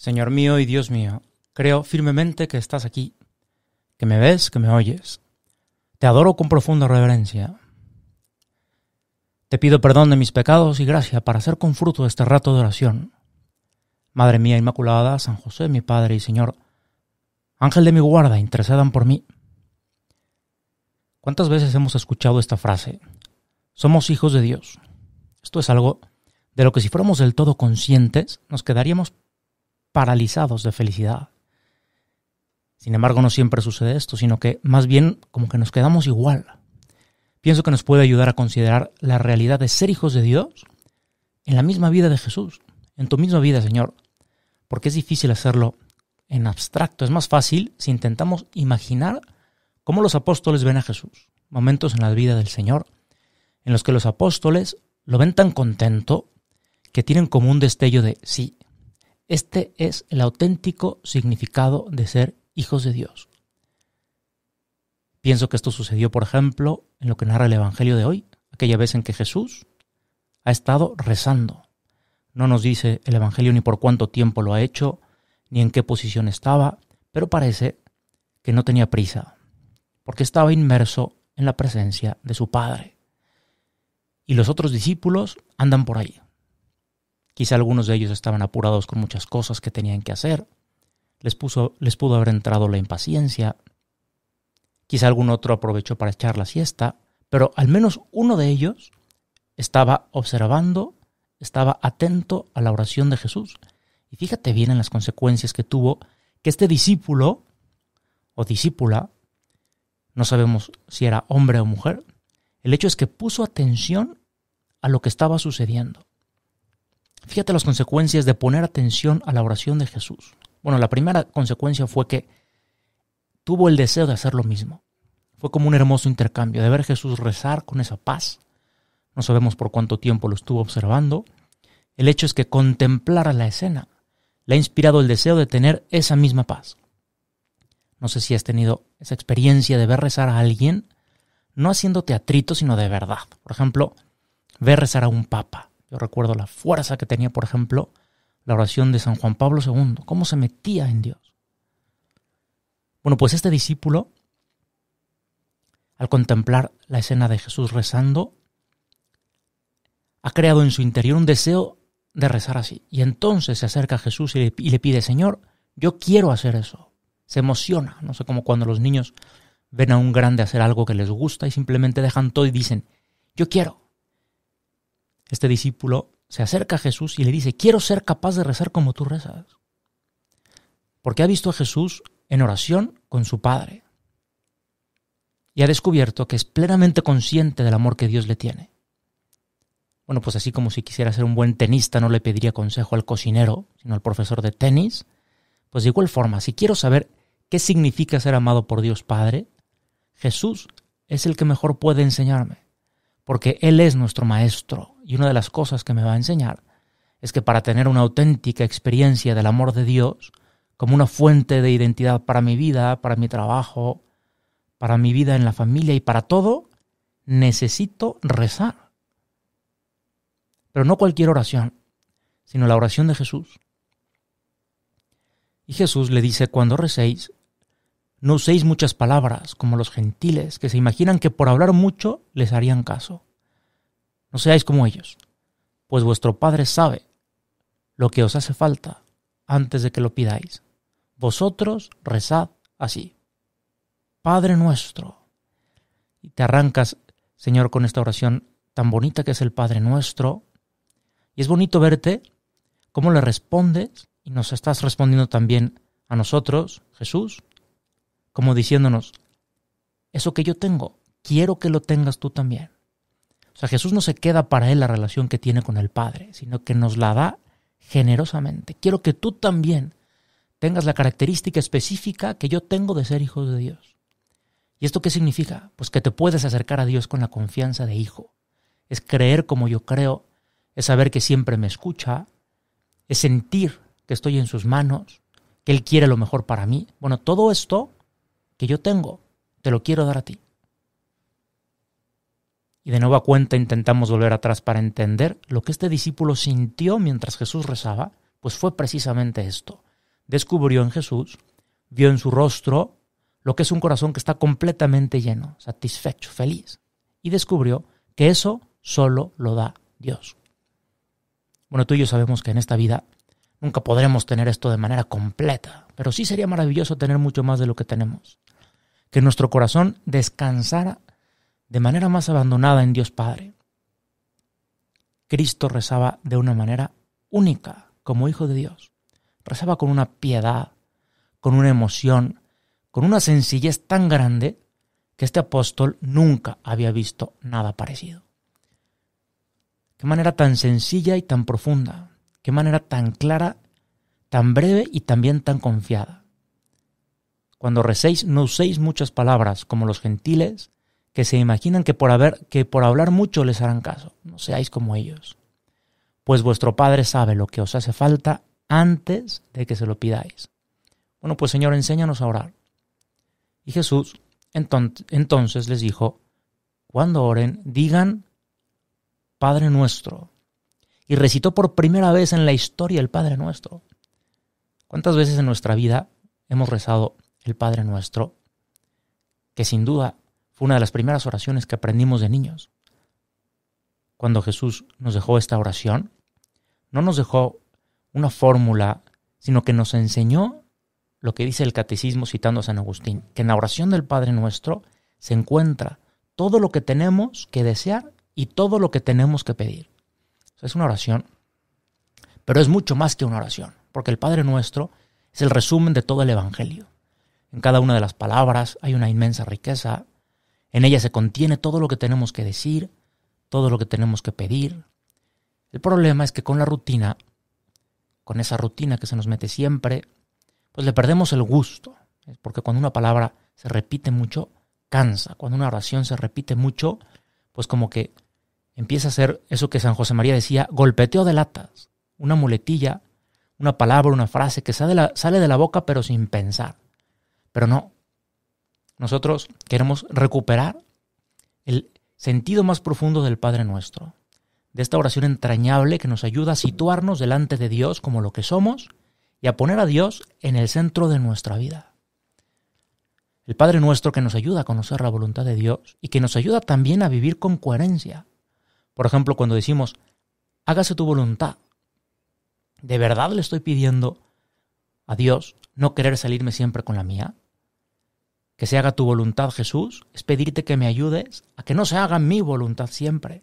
Señor mío y Dios mío, creo firmemente que estás aquí, que me ves, que me oyes. Te adoro con profunda reverencia. Te pido perdón de mis pecados y gracia para hacer con fruto este rato de oración. Madre mía Inmaculada, San José, mi Padre y Señor, Ángel de mi guarda, intercedan por mí. ¿Cuántas veces hemos escuchado esta frase? Somos hijos de Dios. Esto es algo de lo que si fuéramos del todo conscientes, nos quedaríamos paralizados de felicidad. Sin embargo, no siempre sucede esto, sino que más bien como que nos quedamos igual. Pienso que nos puede ayudar a considerar la realidad de ser hijos de Dios en la misma vida de Jesús, en tu misma vida, Señor, porque es difícil hacerlo en abstracto, es más fácil si intentamos imaginar cómo los apóstoles ven a Jesús, momentos en la vida del Señor, en los que los apóstoles lo ven tan contento que tienen como un destello de, sí, este es el auténtico significado de ser hijos de Dios. Pienso que esto sucedió, por ejemplo, en lo que narra el Evangelio de hoy, aquella vez en que Jesús ha estado rezando. No nos dice el Evangelio ni por cuánto tiempo lo ha hecho, ni en qué posición estaba, pero parece que no tenía prisa, porque estaba inmerso en la presencia de su Padre. Y los otros discípulos andan por ahí, Quizá algunos de ellos estaban apurados con muchas cosas que tenían que hacer. Les, puso, les pudo haber entrado la impaciencia. Quizá algún otro aprovechó para echar la siesta, pero al menos uno de ellos estaba observando, estaba atento a la oración de Jesús. Y fíjate bien en las consecuencias que tuvo que este discípulo o discípula, no sabemos si era hombre o mujer, el hecho es que puso atención a lo que estaba sucediendo. Fíjate las consecuencias de poner atención a la oración de Jesús. Bueno, la primera consecuencia fue que tuvo el deseo de hacer lo mismo. Fue como un hermoso intercambio, de ver Jesús rezar con esa paz. No sabemos por cuánto tiempo lo estuvo observando. El hecho es que contemplar la escena le ha inspirado el deseo de tener esa misma paz. No sé si has tenido esa experiencia de ver rezar a alguien, no haciendo teatrito, sino de verdad. Por ejemplo, ver rezar a un papa, yo recuerdo la fuerza que tenía, por ejemplo, la oración de San Juan Pablo II, cómo se metía en Dios. Bueno, pues este discípulo, al contemplar la escena de Jesús rezando, ha creado en su interior un deseo de rezar así. Y entonces se acerca a Jesús y le, pide, Señor, yo quiero hacer eso. Se emociona, no sé, como cuando los niños ven a un grande hacer algo que les gusta y simplemente dejan todo y dicen, yo quiero este discípulo se acerca a Jesús y le dice, quiero ser capaz de rezar como tú rezas. Porque ha visto a Jesús en oración con su Padre. Y ha descubierto que es plenamente consciente del amor que Dios le tiene. Bueno, pues así como si quisiera ser un buen tenista no le pediría consejo al cocinero, sino al profesor de tenis, pues de igual forma, si quiero saber qué significa ser amado por Dios Padre, Jesús es el que mejor puede enseñarme porque Él es nuestro Maestro. Y una de las cosas que me va a enseñar es que para tener una auténtica experiencia del amor de Dios, como una fuente de identidad para mi vida, para mi trabajo, para mi vida en la familia y para todo, necesito rezar. Pero no cualquier oración, sino la oración de Jesús. Y Jesús le dice, cuando recéis, no uséis muchas palabras, como los gentiles, que se imaginan que por hablar mucho les harían caso. No seáis como ellos, pues vuestro Padre sabe lo que os hace falta antes de que lo pidáis. Vosotros rezad así. Padre nuestro. Y te arrancas, Señor, con esta oración tan bonita que es el Padre nuestro. Y es bonito verte cómo le respondes y nos estás respondiendo también a nosotros, Jesús, como diciéndonos, eso que yo tengo, quiero que lo tengas tú también. O sea, Jesús no se queda para él la relación que tiene con el Padre, sino que nos la da generosamente. Quiero que tú también tengas la característica específica que yo tengo de ser hijo de Dios. ¿Y esto qué significa? Pues que te puedes acercar a Dios con la confianza de hijo. Es creer como yo creo, es saber que siempre me escucha, es sentir que estoy en sus manos, que Él quiere lo mejor para mí. Bueno, todo esto que yo tengo, te lo quiero dar a ti. Y de nueva cuenta intentamos volver atrás para entender lo que este discípulo sintió mientras Jesús rezaba, pues fue precisamente esto. Descubrió en Jesús, vio en su rostro lo que es un corazón que está completamente lleno, satisfecho, feliz, y descubrió que eso solo lo da Dios. Bueno, tú y yo sabemos que en esta vida nunca podremos tener esto de manera completa, pero sí sería maravilloso tener mucho más de lo que tenemos que nuestro corazón descansara de manera más abandonada en Dios Padre. Cristo rezaba de una manera única como Hijo de Dios. Rezaba con una piedad, con una emoción, con una sencillez tan grande que este apóstol nunca había visto nada parecido. Qué manera tan sencilla y tan profunda, qué manera tan clara, tan breve y también tan confiada cuando recéis, no uséis muchas palabras, como los gentiles, que se imaginan que por, haber, que por hablar mucho les harán caso. No seáis como ellos. Pues vuestro Padre sabe lo que os hace falta antes de que se lo pidáis. Bueno, pues Señor, enséñanos a orar. Y Jesús entonces les dijo, cuando oren, digan, Padre nuestro. Y recitó por primera vez en la historia el Padre nuestro. ¿Cuántas veces en nuestra vida hemos rezado el Padre Nuestro, que sin duda fue una de las primeras oraciones que aprendimos de niños. Cuando Jesús nos dejó esta oración, no nos dejó una fórmula, sino que nos enseñó lo que dice el catecismo citando a San Agustín, que en la oración del Padre Nuestro se encuentra todo lo que tenemos que desear y todo lo que tenemos que pedir. Es una oración, pero es mucho más que una oración, porque el Padre Nuestro es el resumen de todo el Evangelio. En cada una de las palabras hay una inmensa riqueza. En ella se contiene todo lo que tenemos que decir, todo lo que tenemos que pedir. El problema es que con la rutina, con esa rutina que se nos mete siempre, pues le perdemos el gusto. Es porque cuando una palabra se repite mucho, cansa. Cuando una oración se repite mucho, pues como que empieza a ser eso que San José María decía, golpeteo de latas, una muletilla, una palabra, una frase que sale la, sale de la boca pero sin pensar. Pero no, nosotros queremos recuperar el sentido más profundo del Padre nuestro, de esta oración entrañable que nos ayuda a situarnos delante de Dios como lo que somos y a poner a Dios en el centro de nuestra vida. El Padre nuestro que nos ayuda a conocer la voluntad de Dios y que nos ayuda también a vivir con coherencia. Por ejemplo, cuando decimos, hágase tu voluntad, ¿de verdad le estoy pidiendo a Dios no querer salirme siempre con la mía? que se haga tu voluntad, Jesús, es pedirte que me ayudes a que no se haga mi voluntad siempre,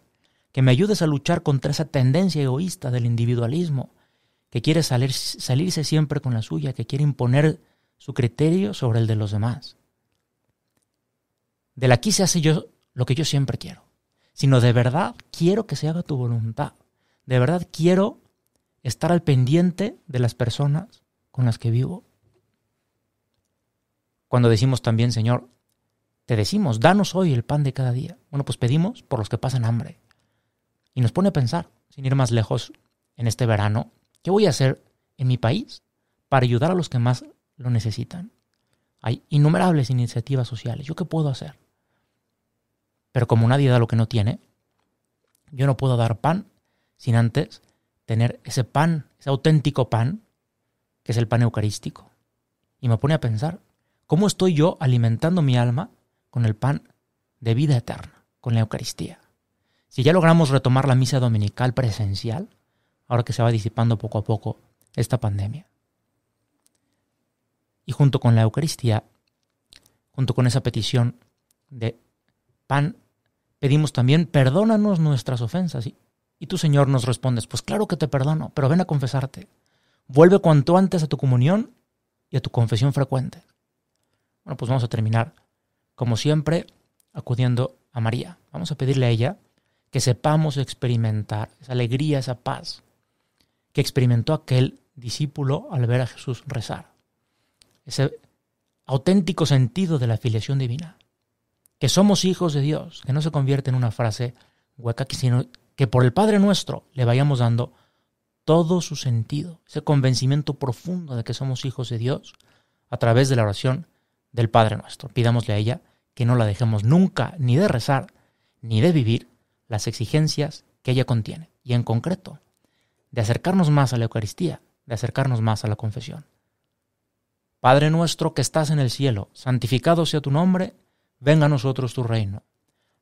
que me ayudes a luchar contra esa tendencia egoísta del individualismo, que quiere salirse siempre con la suya, que quiere imponer su criterio sobre el de los demás. Del aquí se hace yo lo que yo siempre quiero, sino de verdad quiero que se haga tu voluntad, de verdad quiero estar al pendiente de las personas con las que vivo, cuando decimos también, Señor, te decimos, danos hoy el pan de cada día. Bueno, pues pedimos por los que pasan hambre. Y nos pone a pensar, sin ir más lejos, en este verano, ¿qué voy a hacer en mi país para ayudar a los que más lo necesitan? Hay innumerables iniciativas sociales. ¿Yo qué puedo hacer? Pero como nadie da lo que no tiene, yo no puedo dar pan sin antes tener ese pan, ese auténtico pan, que es el pan eucarístico. Y me pone a pensar, ¿Cómo estoy yo alimentando mi alma con el pan de vida eterna, con la Eucaristía? Si ya logramos retomar la misa dominical presencial, ahora que se va disipando poco a poco esta pandemia. Y junto con la Eucaristía, junto con esa petición de pan, pedimos también, perdónanos nuestras ofensas. Y, tu Señor, nos respondes, pues claro que te perdono, pero ven a confesarte. Vuelve cuanto antes a tu comunión y a tu confesión frecuente. Bueno, pues vamos a terminar, como siempre, acudiendo a María. Vamos a pedirle a ella que sepamos experimentar esa alegría, esa paz que experimentó aquel discípulo al ver a Jesús rezar. Ese auténtico sentido de la filiación divina. Que somos hijos de Dios, que no se convierte en una frase hueca, sino que por el Padre nuestro le vayamos dando todo su sentido, ese convencimiento profundo de que somos hijos de Dios a través de la oración del Padre nuestro. Pidámosle a ella que no la dejemos nunca ni de rezar ni de vivir las exigencias que ella contiene, y en concreto, de acercarnos más a la Eucaristía, de acercarnos más a la confesión. Padre nuestro que estás en el cielo, santificado sea tu nombre, venga a nosotros tu reino.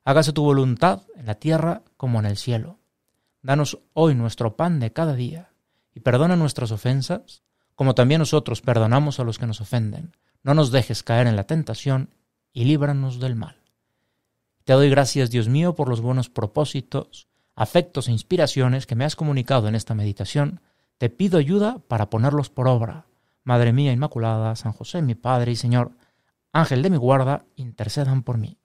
Hágase tu voluntad en la tierra como en el cielo. Danos hoy nuestro pan de cada día, y perdona nuestras ofensas, como también nosotros perdonamos a los que nos ofenden no nos dejes caer en la tentación y líbranos del mal. Te doy gracias, Dios mío, por los buenos propósitos, afectos e inspiraciones que me has comunicado en esta meditación. Te pido ayuda para ponerlos por obra. Madre mía Inmaculada, San José, mi Padre y Señor, Ángel de mi guarda, intercedan por mí.